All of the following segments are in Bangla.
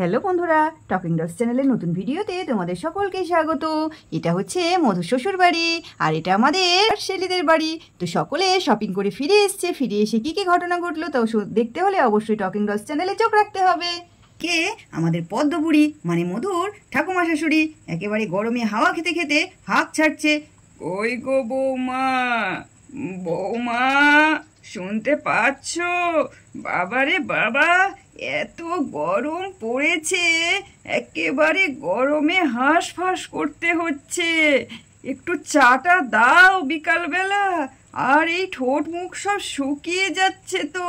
হ্যালো বন্ধুরা টকিং ডটস চ্যানেলের নতুন ভিডিওতে তোমাদের সকলকে স্বাগত এটা হচ্ছে মধু শ্বশুর বাড়ি আর এটা আমাদের শেলিদের বাড়ি তো সকলে শপিং করে ফিরে এসছে ফিরে এসে কী কী ঘটনা ঘটলো তাও দেখতে হলে অবশ্যই টকিং ডটস চ্যানেলে চোখ রাখতে হবে কে আমাদের পদ্মপুরি মানে মধুর ঠাকুমা শাশুড়ি একেবারে গরমে হাওয়া খেতে খেতে হাঁক ছাড়ছে ওই গো বৌমা বৌমা শুনতে পাচ্ছ বাবারে বাবা এত গরম পড়েছে একেবারে গরমে হাঁসফাঁস করতে হচ্ছে একটু চাটা দাও বিকালবেলা আর এই ঠোঁট মুখ সব শুকিয়ে যাচ্ছে তো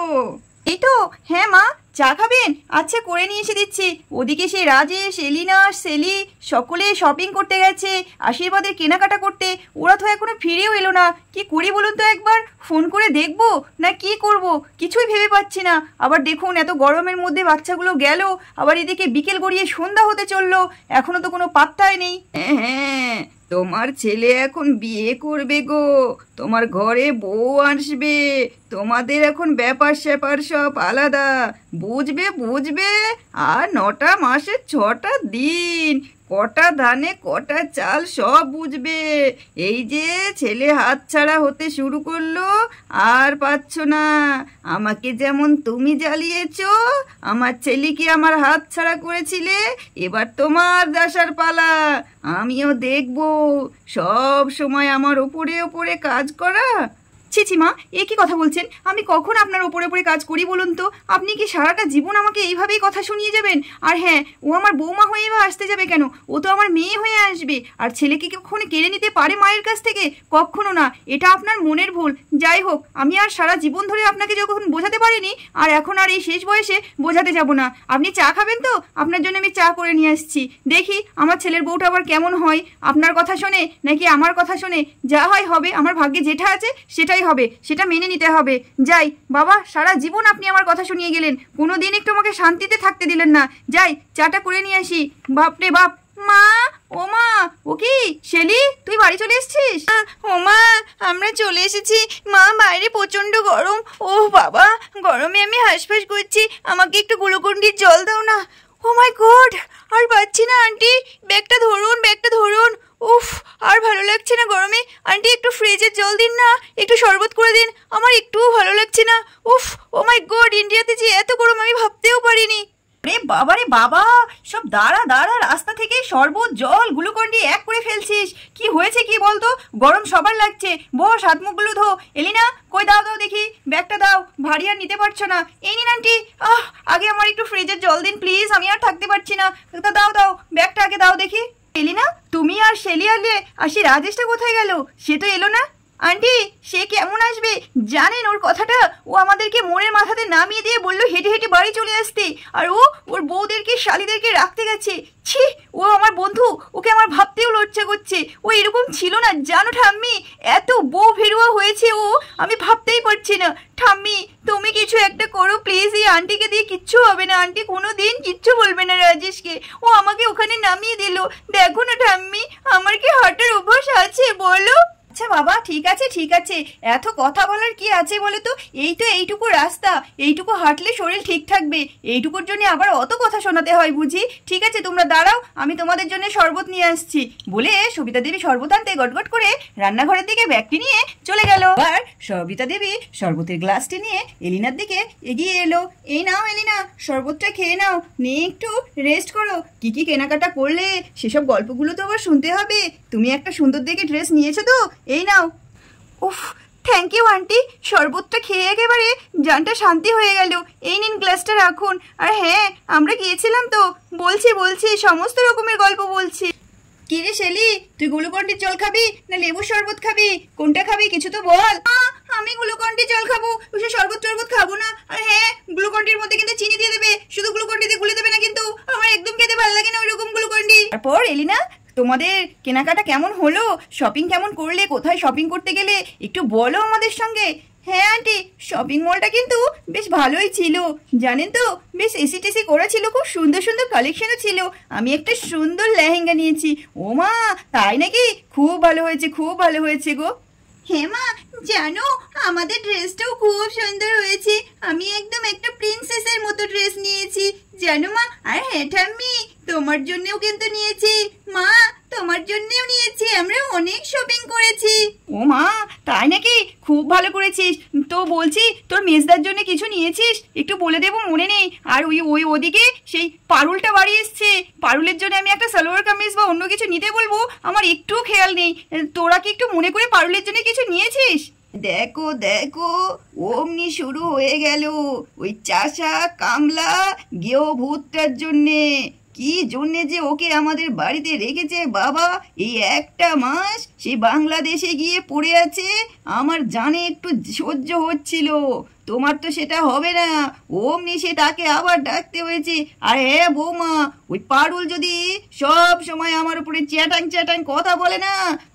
এই তো হ্যাঁ মা চা খাবেন আচ্ছা করে নিয়ে এসে দিচ্ছি ওদিকে সেই রাজেশ এলিনা সেলি সকলে শপিং করতে গেছে আশীর্বাদের কেনাকাটা করতে ওরা তো এখনো ফিরেও এলো না কি করি বলুন তো একবার ফোন করে দেখবো না কি করব কিছুই ভেবে পাচ্ছি না আবার দেখুন এত গরমের মধ্যে বাচ্চাগুলো গেল আবার এদিকে বিকেল গড়িয়ে সন্ধ্যা হতে চললো এখনও তো কোনো পাত্তাই নেই হ্যাঁ, হ্যাঁ। তোমার ছেলে এখন বিয়ে করবে গো তোমার ঘরে বউ আসবে তোমাদের এখন ব্যাপার স্যাপার সব আলাদা বুঝবে বুঝবে আর নটা মাসের ছটা দিন কটা ধানে কটা চাল সব বুঝবে এই যে ছেলে হাত ছাড়া হতে শুরু করলো আর পাচ্ছ না আমাকে যেমন তুমি জ্বালিয়েছ আমার ছেলে কি আমার হাত ছাড়া করেছিলে এবার তোমার দাসার পালা আমিও দেখব সব সময় আমার ওপরে ওপরে কাজ করা ছিছি মা এ কি কথা বলছেন আমি কখন আপনার ওপরে ওপরে কাজ করি বলুন তো আপনি কি সারাটা জীবন আমাকে এইভাবেই কথা শুনিয়ে যাবেন আর হ্যাঁ ও আমার বৌমা হয়ে বা আসতে যাবে কেন ও তো আমার মেয়ে হয়ে আসবে আর ছেলেকে কখনো কেড়ে নিতে পারে মায়ের কাছ থেকে কখনো না এটা আপনার মনের ভুল যাই হোক আমি আর সারা জীবন ধরে আপনাকে যখন বোঝাতে পারিনি আর এখন আর এই শেষ বয়সে বোঝাতে যাব না আপনি চা খাবেন তো আপনার জন্য আমি চা করে নিয়ে আসছি দেখি আমার ছেলের বউটা আবার কেমন হয় আপনার কথা শোনে নাকি আমার কথা শোনে যা হয় হবে আমার ভাগ্যে যেটা আছে সেটাই করতেই হবে সেটা মেনে নিতে হবে যাই বাবা সারা জীবন আপনি আমার কথা শুনিয়ে গেলেন কোনো দিন একটু আমাকে শান্তিতে থাকতে দিলেন না যাই চাটা করে নিয়ে আসি বাপরে বাপ মা ও মা ও কি শেলি তুই বাড়ি চলে এসেছিস ও মা আমরা চলে এসেছি মা বাইরে প্রচন্ড গরম ও বাবা গরমে আমি হাঁসফাঁস করছি আমাকে একটু গুলোকুন্ডির জল দাও না ও মাই গড আর পাচ্ছি না আন্টি ব্যাগটা ধরুন ব্যাগটা ধরুন লাগছে না গরমে আন্টি একটু ফ্রিজে জল দিন না একটু শরবত করে দিন আমার একটুও ভালো লাগছে না উফ ও মাই গড ইন্ডিয়াতে যে এত গরম আমি ভাবতেও পারিনি রে বাবা রে বাবা সব দাঁড়া দাঁড়া রাস্তা থেকে শরবত জল গ্লুকন্ডি এক করে ফেলছিস কি হয়েছে কি বলতো গরম সবার লাগছে বস হাত মুখগুলো ধো এলিনা কই দাও দাও দেখি ব্যাগটা দাও ভারী আর নিতে পারছো না এই নিন আন্টি আহ আগে আমার একটু ফ্রিজের জল দিন প্লিজ আমি আর থাকতে পারছি না তা দাও দাও ব্যাগটা আগে দাও দেখি এলি না তুমি আর শেলি আর রাজেশটা কোথায় গেল সে তো এলো না আন্টি সে কেমন আসবে জানেন ওর কথাটা ও আমাদেরকে মনের মাথাতে নামিয়ে দিয়ে বললো হেঁটে হেঁটে বাড়ি চলে আসতে আর ও ওর বউদেরকে শালিদেরকে রাখতে গেছে ছি ও আমার বন্ধু ওকে আমার ভাবতেও লজ্জা করছে ও এরকম ছিল না জানো ঠাম্মি এত বউ ভেরুয়া হয়েছে ও আমি ভাবতেই পারছি না ঠাম্মি তুমি কিছু একটা করো প্লিজ এই আন্টিকে দিয়ে কিচ্ছু হবে না আন্টি কোনো দিন কিচ্ছু বলবে না রাজেশকে ও আমাকে ওখানে নামিয়ে দিল দেখো না ঠাম্মি আমার কি হঠাৎ অভ্যাস আছে বলো আচ্ছা বাবা ঠিক আছে ঠিক আছে এত কথা বলার কি আছে বলো তো এই তো এইটুকু রাস্তা এইটুকু হাঁটলে শরীর ঠিক থাকবে এইটুকুর জন্য আবার অত কথা শোনাতে হয় বুঝি ঠিক আছে তোমরা দাঁড়াও আমি তোমাদের জন্য শরবত নিয়ে আসছি বলে সবিতা দেবী শরবত আনতে গটগট করে রান্নাঘরের দিকে ব্যাগটি নিয়ে চলে গেল আর সবিতা দেবী শরবতের গ্লাসটি নিয়ে এলিনার দিকে এগিয়ে এলো এই নাও এলিনা শরবতটা খেয়ে নাও নিয়ে একটু রেস্ট করো কি কি কেনাকাটা করলে সেসব গল্পগুলো তো আবার শুনতে হবে তুমি একটা সুন্দর দেখে ড্রেস নিয়েছো তো এই নাও উফ থ্যাংক ইউ আন্টি শরবতটা খেয়ে একেবারে জানটা শান্তি হয়ে গেল এই নিন গ্লাসটা রাখুন আর হ্যাঁ আমরা গিয়েছিলাম তো বলছি বলছি সমস্ত রকমের গল্প বলছি কিরে রে শেলি তুই গ্লুকন্ডির জল খাবি না লেবুর শরবত খাবি কোনটা খাবি কিছু তো বল আমি গ্লুকন্ডির জল খাবো সে শরবত তোমাদের কেনাকাটা কেমন হলো শপিং কেমন করলে কোথায় শপিং করতে গেলে একটু বলো আমাদের সঙ্গে হ্যাঁ আন্টি শপিং মলটা কিন্তু বেশ ভালোই ছিল জানেন তো বেশ এসি টেসি করা ছিল খুব সুন্দর সুন্দর কালেকশনও ছিল আমি একটা সুন্দর লেহেঙ্গা নিয়েছি ও মা তাই নাকি খুব ভালো হয়েছে খুব ভালো হয়েছে গো হ্যাঁ মা জানো আমাদের ড্রেসটাও খুব সুন্দর হয়েছে আমি একদম একটা প্রিন্সেসের মতো ড্রেস নিয়েছি জানো মা আর হ্যাঁ ঠাম্মি তোমার জন্যও কিন্তু নিয়েছি মা তোমার জন্যেও নিয়েছি আমরা অনেক শপিং করেছি ও মা তাই নাকি খুব ভালো করেছিস তো বলছি তোর মেজদার জন্য কিছু নিয়েছিস একটু বলে দেবো মনে নেই আর ওই ওই ওদিকে সেই পারুলটা বাড়ি এসছে পারুলের জন্য আমি একটা সালোয়ার কামিজ বা অন্য কিছু নিতে বলবো আমার একটুও খেয়াল নেই তোরা কি একটু মনে করে পারুলের জন্য কিছু নিয়েছিস দেখো দেখো অমনি শুরু হয়ে গেল ওই চাষা কামলা গেও ভূতটার জন্যে কি জন্যে যে ওকে আমাদের বাড়িতে রেখেছে বাবা এই একটা মাস সে বাংলাদেশে গিয়ে পড়ে আছে আমার জানে একটু সহ্য হচ্ছিল তোমার তো সেটা হবে না অমনি সে তাকে আবার ডাকতে হয়েছে আর হ্যাঁ বৌমা ওই পারুল যদি সব সময় আমার উপরে চ্যাটাং চ্যাটাং কথা বলে না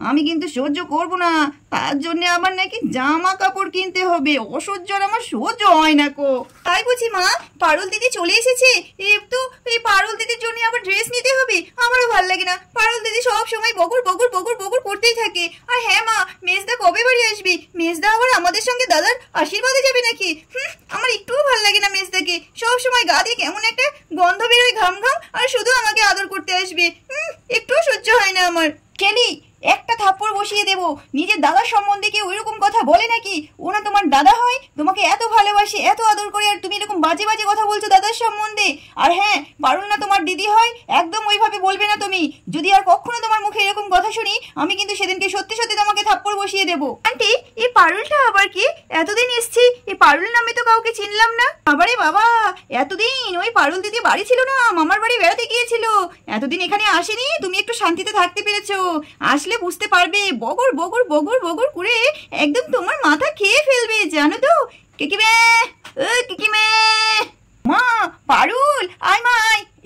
আমি কিন্তু সহ্য করব না তার জন্য আমার নাকি জামা কাপড় কিনতে হবে অসহ্য আমার সহ্য হয় না কো তাই বুঝি মা পারুল দিদি চলে এসেছে একটু তো এই পারুল দিদির জন্য আবার ড্রেস নিতে হবে আমারও ভাল লাগে না পারুল দিদি সব সময় বগুর বগুর বগুর বগুর করতেই থাকে আর হ্যাঁ মা মেজদা কবে বাড়ি আসবি মেজদা আবার আমাদের সঙ্গে দাদার আশীর্বাদে যাবে নাকি হুম আমার একটুও ভালো লাগে না মেজদাকে সব সময় গা দিয়ে কেমন একটা গন্ধ বেরোয় ঘাম ঘাম আর শুধু আমাকে আদর করতে আসবে হুম একটুও সহ্য হয় না আমার কেনি একটা থাপ্পড় বসিয়ে দেব নিজের দাদার সম্বন্ধে কি ওইরকম কথা বলে নাকি ওনা তোমার দাদা হয় তোমাকে এত ভালোবাসে এত আদর করে আর তুমি এরকম বাজে বাজে কথা বলছো দাদার সম্বন্ধে আর হ্যাঁ পারুল না তোমার দিদি হয় একদম ওইভাবে বলবে না তুমি যদি আর কখনো তোমার মুখে এরকম কথা শুনি আমি কিন্তু সেদিনকে সত্যি সত্যি তোমাকে থাপ্পড় বসিয়ে দেব আন্টি এই পারুলটা আবার কি এতদিন এসছি এই পারুল নামে তো কাউকে চিনলাম না আবারে বাবা এতদিন ওই পারুল দিদি বাড়ি ছিল না মামার বাড়ি বেড়াতে গিয়েছিল এতদিন এখানে আসেনি তুমি একটু শান্তিতে থাকতে পেরেছো আসলে দেখলে বুঝতে পারবে বগর বগর বগর বগর করে একদম তোমার মাথা খেয়ে ফেলবে জানো তো কেকিমে ও কেকিমে মা পারুল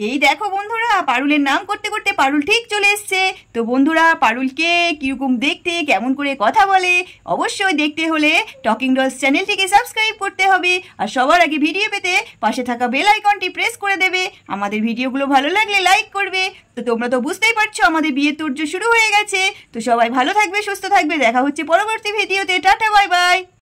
এই দেখো বন্ধুরা পারুলের নাম করতে করতে পারুল ঠিক চলে এসছে তো বন্ধুরা পারুলকে কীরকম দেখতে কেমন করে কথা বলে অবশ্যই দেখতে হলে টকিং ডলস চ্যানেলটিকে সাবস্ক্রাইব করতে হবে আর সবার আগে ভিডিও পেতে পাশে থাকা বেল আইকনটি প্রেস করে দেবে আমাদের ভিডিওগুলো ভালো লাগলে লাইক করবে তো তোমরা তো বুঝতেই পারছো আমাদের বিয়ের তোর্য শুরু হয়ে গেছে তো সবাই ভালো থাকবে সুস্থ থাকবে দেখা হচ্ছে পরবর্তী ভিডিওতে টাটা বাই বাই